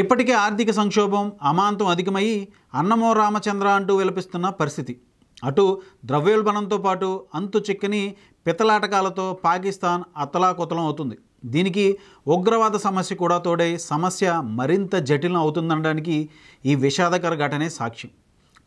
ఇప్పటికే ఆర్థిక సంక్షోభం అమాంతం అధికమయ్యి అన్నమో రామచంద్ర అంటూ విలపిస్తున్న పరిస్థితి అటు ద్రవ్యోల్బణంతో పాటు అంతు చిక్కని పితలాటకాలతో పాకిస్తాన్ అతలాకుతలం అవుతుంది దీనికి ఉగ్రవాద సమస్య కూడా తోడై సమస్య మరింత జటిలం అవుతుందనడానికి ఈ విషాదకర ఘటనే సాక్ష్యం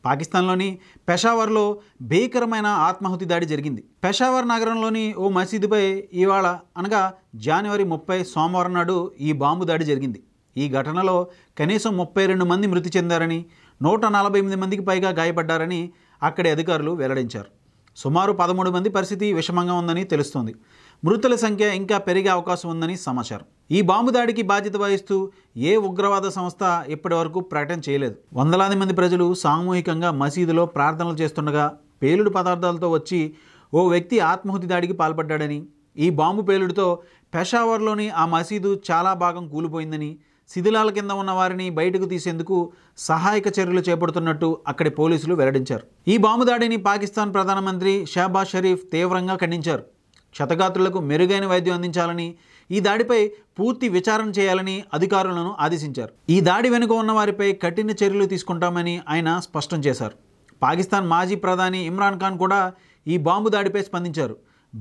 పాకిస్తాన్లోని పెషావర్లో భీకరమైన ఆత్మాహుతి దాడి జరిగింది పెషావర్ నగరంలోని ఓ మసీదుపై ఇవాళ అనగా జనవరి ముప్పై సోమవారం నాడు ఈ బాంబు దాడి జరిగింది ఈ ఘటనలో కనీసం ముప్పై రెండు మంది మృతి చెందారని నూట నలభై ఎనిమిది మందికి పైగా గాయపడ్డారని అక్కడి అధికారులు వెల్లడించారు సుమారు పదమూడు మంది పరిస్థితి విషమంగా ఉందని తెలుస్తోంది మృతుల సంఖ్య ఇంకా పెరిగే అవకాశం ఉందని సమాచారం ఈ బాంబు దాడికి బాధ్యత వహిస్తూ ఏ ఉగ్రవాద సంస్థ ఇప్పటివరకు ప్రకటన చేయలేదు వందలాది మంది ప్రజలు సామూహికంగా మసీదులో ప్రార్థనలు చేస్తుండగా పేలుడు పదార్థాలతో వచ్చి ఓ వ్యక్తి ఆత్మహుతి దాడికి పాల్పడ్డాడని ఈ బాంబు పేలుడుతో పెషావర్లోని ఆ మసీదు చాలా భాగం కూలిపోయిందని శిథిలాల కింద ఉన్న వారిని బయటకు తీసేందుకు సహాయక చర్యలు చేపడుతున్నట్టు అక్కడి పోలీసులు వెల్లడించారు ఈ బాంబు దాడిని పాకిస్తాన్ ప్రధానమంత్రి షాబాజ్ షరీఫ్ తీవ్రంగా ఖండించారు క్షతగాత్రులకు మెరుగైన వైద్యం అందించాలని ఈ దాడిపై పూర్తి విచారణ చేయాలని అధికారులను ఆదేశించారు ఈ దాడి వెనుక ఉన్న వారిపై కఠిన చర్యలు తీసుకుంటామని ఆయన స్పష్టం చేశారు పాకిస్తాన్ మాజీ ప్రధాని ఇమ్రాన్ ఖాన్ కూడా ఈ బాంబు దాడిపై స్పందించారు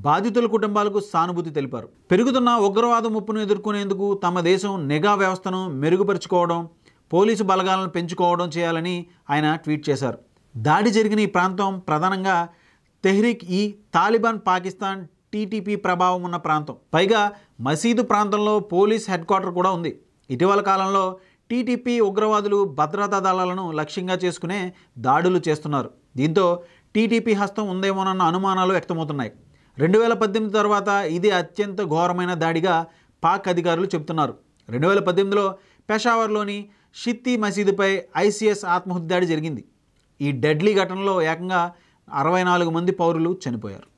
బాధితుల కుటుంబాలకు సానుభూతి తెలిపారు పెరుగుతున్న ఉగ్రవాద ముప్పును ఎదుర్కొనేందుకు తమ దేశం నిఘా వ్యవస్థను మెరుగుపరుచుకోవడం పోలీసు బలగాలను పెంచుకోవడం చేయాలని ఆయన ట్వీట్ చేశారు దాడి జరిగిన ఈ ప్రాంతం ప్రధానంగా తెహ్రీక్ ఈ తాలిబాన్ పాకిస్తాన్ టీటీపీ ప్రభావం ఉన్న ప్రాంతం పైగా మసీదు ప్రాంతంలో పోలీస్ హెడ్ క్వార్టర్ కూడా ఉంది ఇటీవల కాలంలో టీటీపీ ఉగ్రవాదులు భద్రతా దళాలను లక్ష్యంగా చేసుకునే దాడులు చేస్తున్నారు దీంతో టీటీపీ హస్తం ఉందేమోనన్న అనుమానాలు వ్యక్తమవుతున్నాయి రెండు వేల పద్దెనిమిది తర్వాత ఇది అత్యంత ఘోరమైన దాడిగా పాక్ అధికారులు చెబుతున్నారు రెండు వేల పద్దెనిమిదిలో పెషావర్లోని షిత్తి మసీదుపై ఐసీఎస్ ఆత్మహత్య దాడి జరిగింది ఈ డెడ్లీ ఘటనలో ఏకంగా అరవై నాలుగు మంది పౌరులు చనిపోయారు